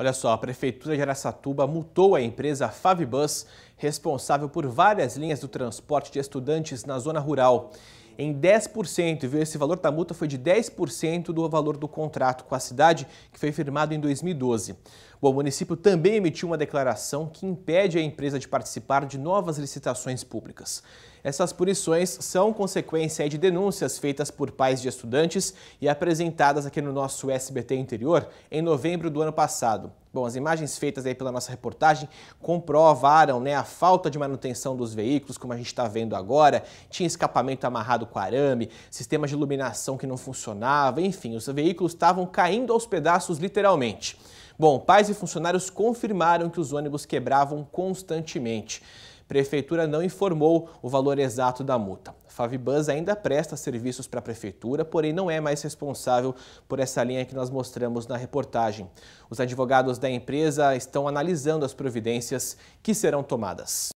Olha só, a Prefeitura de Aracatuba multou a empresa Favibus, responsável por várias linhas do transporte de estudantes na zona rural, em 10%, viu? Esse valor da multa foi de 10% do valor do contrato com a cidade, que foi firmado em 2012. O município também emitiu uma declaração que impede a empresa de participar de novas licitações públicas. Essas punições são consequência de denúncias feitas por pais de estudantes e apresentadas aqui no nosso SBT Interior em novembro do ano passado. Bom, as imagens feitas aí pela nossa reportagem comprovaram né, a falta de manutenção dos veículos, como a gente está vendo agora. Tinha escapamento amarrado com arame, sistemas de iluminação que não funcionava, enfim, os veículos estavam caindo aos pedaços literalmente. Bom, pais e funcionários confirmaram que os ônibus quebravam constantemente. Prefeitura não informou o valor exato da multa. Favibus ainda presta serviços para a prefeitura, porém não é mais responsável por essa linha que nós mostramos na reportagem. Os advogados da empresa estão analisando as providências que serão tomadas.